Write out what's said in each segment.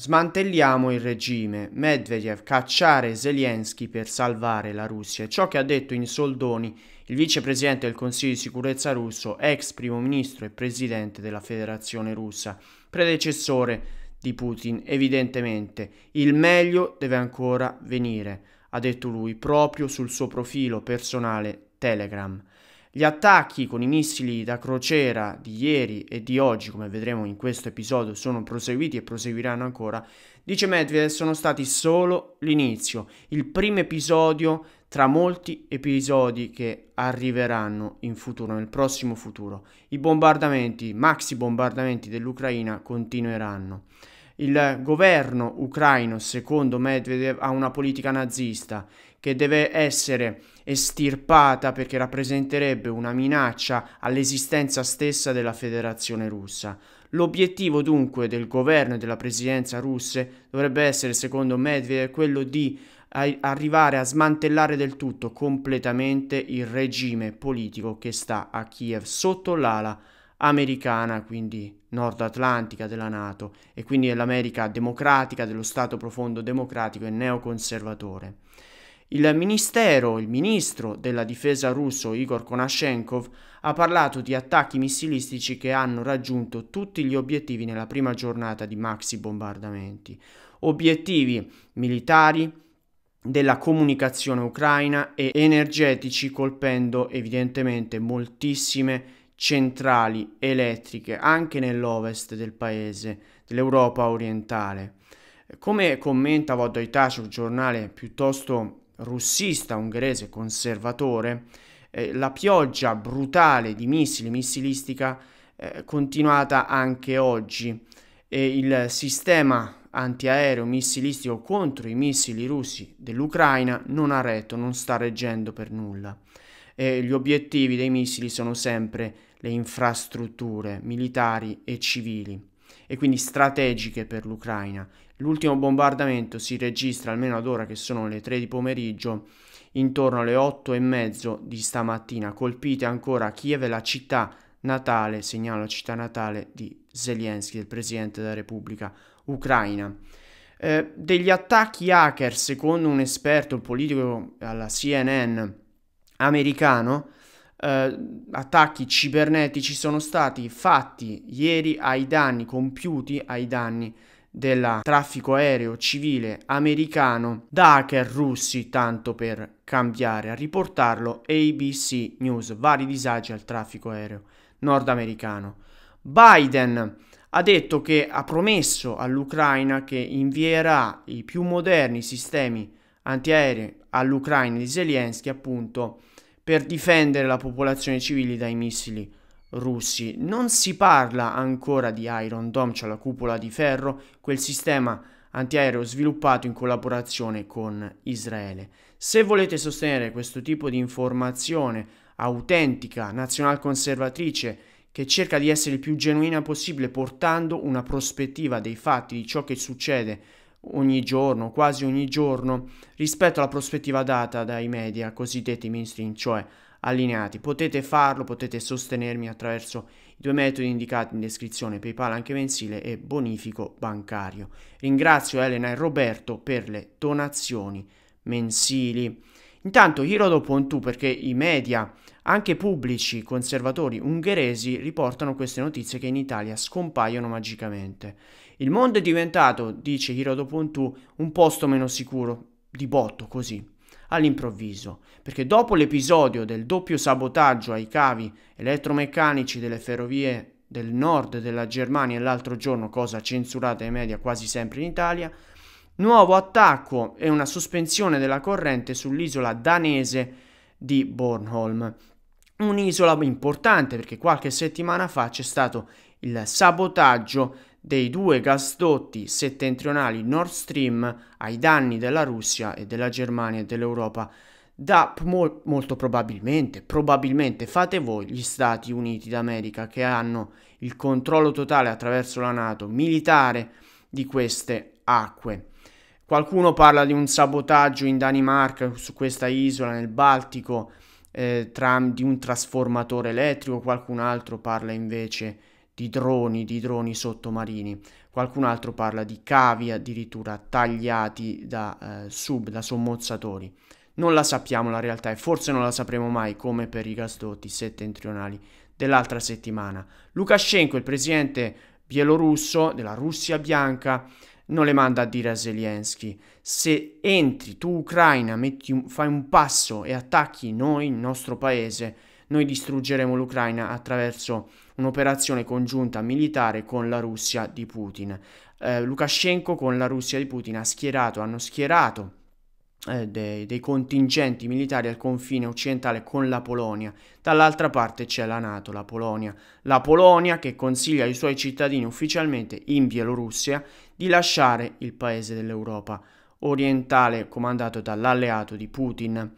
Smantelliamo il regime. Medvedev cacciare Zelensky per salvare la Russia. È ciò che ha detto in soldoni il vicepresidente del Consiglio di sicurezza russo, ex primo ministro e presidente della Federazione russa, predecessore di Putin. Evidentemente il meglio deve ancora venire, ha detto lui proprio sul suo profilo personale Telegram. Gli attacchi con i missili da crociera di ieri e di oggi, come vedremo in questo episodio, sono proseguiti e proseguiranno ancora. Dice Medvedev sono stati solo l'inizio, il primo episodio tra molti episodi che arriveranno in futuro, nel prossimo futuro. I bombardamenti, maxi bombardamenti dell'Ucraina continueranno. Il governo ucraino, secondo Medvedev, ha una politica nazista che deve essere estirpata perché rappresenterebbe una minaccia all'esistenza stessa della federazione russa. L'obiettivo dunque del governo e della presidenza russe dovrebbe essere, secondo Medvedev, quello di arrivare a smantellare del tutto completamente il regime politico che sta a Kiev sotto l'ala americana, quindi nord atlantica della Nato e quindi dell'America democratica, dello Stato profondo democratico e neoconservatore. Il ministero, il ministro della difesa russo Igor Konashenkov ha parlato di attacchi missilistici che hanno raggiunto tutti gli obiettivi nella prima giornata di maxi bombardamenti. Obiettivi militari, della comunicazione ucraina e energetici colpendo evidentemente moltissime centrali elettriche anche nell'ovest del paese, dell'Europa orientale. Come commenta Voddoitashuk, giornale piuttosto russista ungherese conservatore, eh, la pioggia brutale di missili, missilistica eh, continuata anche oggi e il sistema antiaereo missilistico contro i missili russi dell'Ucraina non ha retto, non sta reggendo per nulla. E gli obiettivi dei missili sono sempre le infrastrutture militari e civili e quindi strategiche per l'Ucraina. L'ultimo bombardamento si registra almeno ad ora che sono le 3 di pomeriggio intorno alle 8 e mezzo di stamattina. Colpite ancora Kiev la città natale, segnalo la città natale di Zelensky, del presidente della Repubblica Ucraina. Eh, degli attacchi hacker, secondo un esperto politico alla CNN americano, eh, attacchi cibernetici sono stati fatti ieri ai danni, compiuti ai danni del traffico aereo civile americano da hacker russi, tanto per cambiare. A riportarlo ABC News, vari disagi al traffico aereo nordamericano. Biden ha detto che ha promesso all'Ucraina che invierà i più moderni sistemi antiaerei all'Ucraina di Zelensky appunto per difendere la popolazione civile dai missili russi. Non si parla ancora di Iron Dome, cioè la cupola di ferro, quel sistema antiaereo sviluppato in collaborazione con Israele. Se volete sostenere questo tipo di informazione autentica, nazionalconservatrice, che cerca di essere il più genuina possibile portando una prospettiva dei fatti di ciò che succede ogni giorno, quasi ogni giorno, rispetto alla prospettiva data dai media cosiddetti mainstream, cioè allineati. Potete farlo, potete sostenermi attraverso i due metodi indicati in descrizione, PayPal anche mensile e bonifico bancario. Ringrazio Elena e Roberto per le donazioni mensili. Intanto io lo Hirodo.tu perché i media anche pubblici conservatori ungheresi riportano queste notizie che in Italia scompaiono magicamente. Il mondo è diventato, dice Hirodo.tu, un posto meno sicuro, di botto così, all'improvviso, perché dopo l'episodio del doppio sabotaggio ai cavi elettromeccanici delle ferrovie del nord della Germania l'altro giorno, cosa censurata ai media quasi sempre in Italia, nuovo attacco e una sospensione della corrente sull'isola danese di Bornholm un'isola importante perché qualche settimana fa c'è stato il sabotaggio dei due gasdotti settentrionali Nord Stream ai danni della Russia e della Germania e dell'Europa da mol molto probabilmente, probabilmente fate voi gli Stati Uniti d'America che hanno il controllo totale attraverso la Nato militare di queste acque. Qualcuno parla di un sabotaggio in Danimarca su questa isola nel Baltico eh, tram, di un trasformatore elettrico, qualcun altro parla invece di droni, di droni sottomarini, qualcun altro parla di cavi addirittura tagliati da eh, sub, da sommozzatori. Non la sappiamo la realtà e forse non la sapremo mai come per i gasdotti settentrionali dell'altra settimana. Lukashenko, il presidente bielorusso della Russia bianca, non le manda a dire a Zelensky. Se entri tu Ucraina, metti, fai un passo e attacchi noi, il nostro paese, noi distruggeremo l'Ucraina attraverso un'operazione congiunta militare con la Russia di Putin. Eh, Lukashenko con la Russia di Putin ha schierato, hanno schierato eh, dei, dei, contingenti militari al confine occidentale con la Polonia. Dall'altra parte c'è la Nato, la Polonia. La Polonia che consiglia ai suoi cittadini ufficialmente in Bielorussia di lasciare il paese dell'Europa orientale comandato dall'alleato di Putin.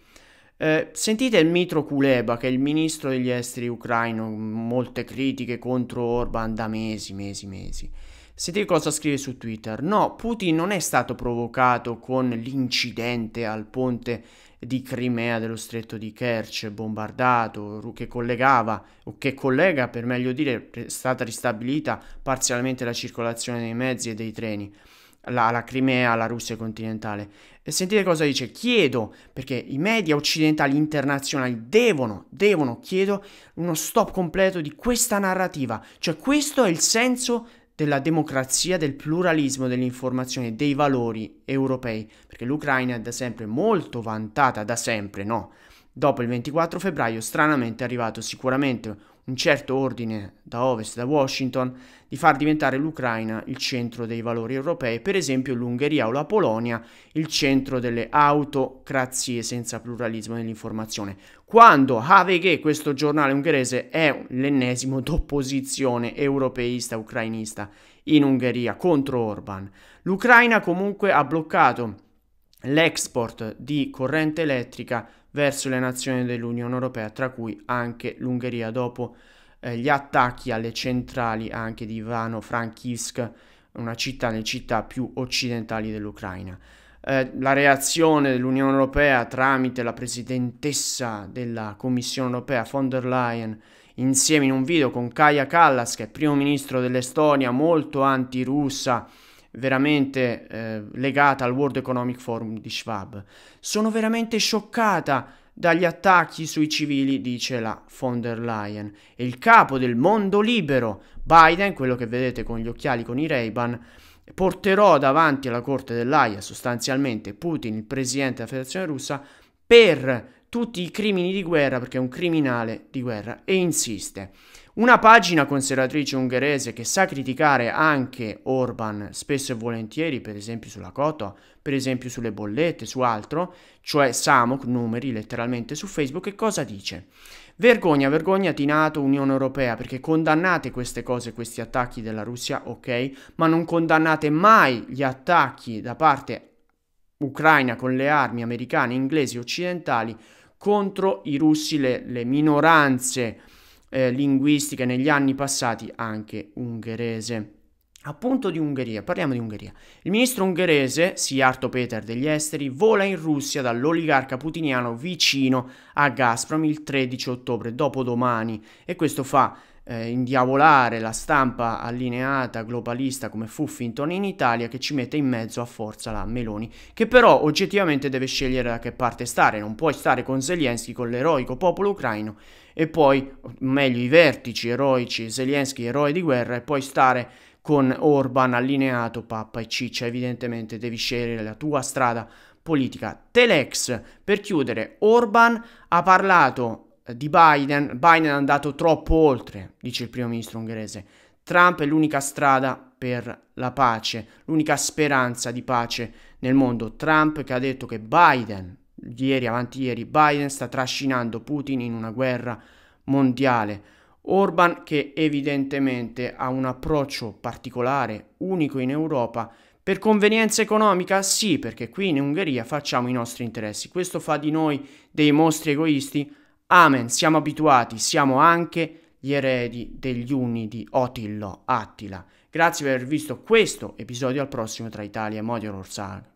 Eh, sentite Mitro Kuleba, che è il ministro degli esteri ucraino, molte critiche contro Orban da mesi, mesi, mesi. Senti cosa scrive su Twitter. No, Putin non è stato provocato con l'incidente al ponte di Crimea dello stretto di Kerch, bombardato, che collegava, o che collega per meglio dire, è stata ristabilita parzialmente la circolazione dei mezzi e dei treni. La, la, Crimea, la Russia continentale. E sentite cosa dice, chiedo, perché i media occidentali internazionali devono, devono, chiedo, uno stop completo di questa narrativa. Cioè questo è il senso della democrazia, del pluralismo dell'informazione, dei valori europei, perché l'Ucraina è da sempre molto vantata, da sempre, no? Dopo il 24 febbraio, stranamente è arrivato sicuramente un certo ordine da ovest, da Washington, di far diventare l'Ucraina il centro dei valori europei, per esempio l'Ungheria o la Polonia il centro delle autocrazie senza pluralismo nell'informazione. Quando HVG, questo giornale ungherese, è l'ennesimo d'opposizione europeista ucrainista in Ungheria contro Orban. L'Ucraina comunque ha bloccato l'export di corrente elettrica verso le nazioni dell'Unione Europea, tra cui anche l'Ungheria, dopo eh, gli attacchi alle centrali anche di Ivano-Frankivsk, una città, nelle città più occidentali dell'Ucraina. Eh, la reazione dell'Unione Europea tramite la presidentessa della Commissione Europea von der Leyen insieme in un video con Kaja Kallas che è primo ministro dell'Estonia molto anti russa veramente eh, legata al World Economic Forum di Schwab. Sono veramente scioccata dagli attacchi sui civili, dice la von der Leyen. E il capo del mondo libero, Biden, quello che vedete con gli occhiali con i Ray-Ban, porterò davanti alla Corte dell'AIA sostanzialmente Putin, il presidente della Federazione Russa, per tutti i crimini di guerra, perché è un criminale di guerra, e insiste. Una pagina conservatrice ungherese che sa criticare anche Orban spesso e volentieri, per esempio sulla Cota, per esempio sulle bollette, su altro, cioè Samok, numeri letteralmente su Facebook, e cosa dice? Vergogna, vergogna di NATO, Unione Europea, perché condannate queste cose, questi attacchi della Russia, ok, ma non condannate mai gli attacchi da parte ucraina con le armi americane, inglesi, occidentali contro i russi, le, le minoranze eh, linguistica negli anni passati anche ungherese. Appunto di Ungheria, parliamo di Ungheria. Il ministro ungherese, Siarto Peter degli esteri, vola in Russia dall'oligarca putiniano vicino a Gazprom il 13 ottobre, dopodomani, e questo fa eh, indiavolare la stampa allineata globalista come fu Finton in Italia che ci mette in mezzo a forza la Meloni, che però oggettivamente deve scegliere da che parte stare, non puoi stare con Zelensky, con l'eroico popolo ucraino e poi, meglio i vertici eroici, Zelensky eroe di guerra e poi stare con Orban allineato, pappa e ciccia, evidentemente devi scegliere la tua strada politica. Telex, per chiudere, Orban ha parlato eh, di Biden, Biden è andato troppo oltre, dice il primo ministro ungherese. Trump è l'unica strada per la pace, l'unica speranza di pace nel mondo. Trump che ha detto che Biden, ieri avanti ieri, Biden sta trascinando Putin in una guerra mondiale. Orban che evidentemente ha un approccio particolare, unico in Europa, per convenienza economica? Sì, perché qui in Ungheria facciamo i nostri interessi. Questo fa di noi dei mostri egoisti? Amen, siamo abituati, siamo anche gli eredi degli uni di Otillo, Attila. Grazie per aver visto questo episodio, al prossimo tra Italia e Modior Orsaga.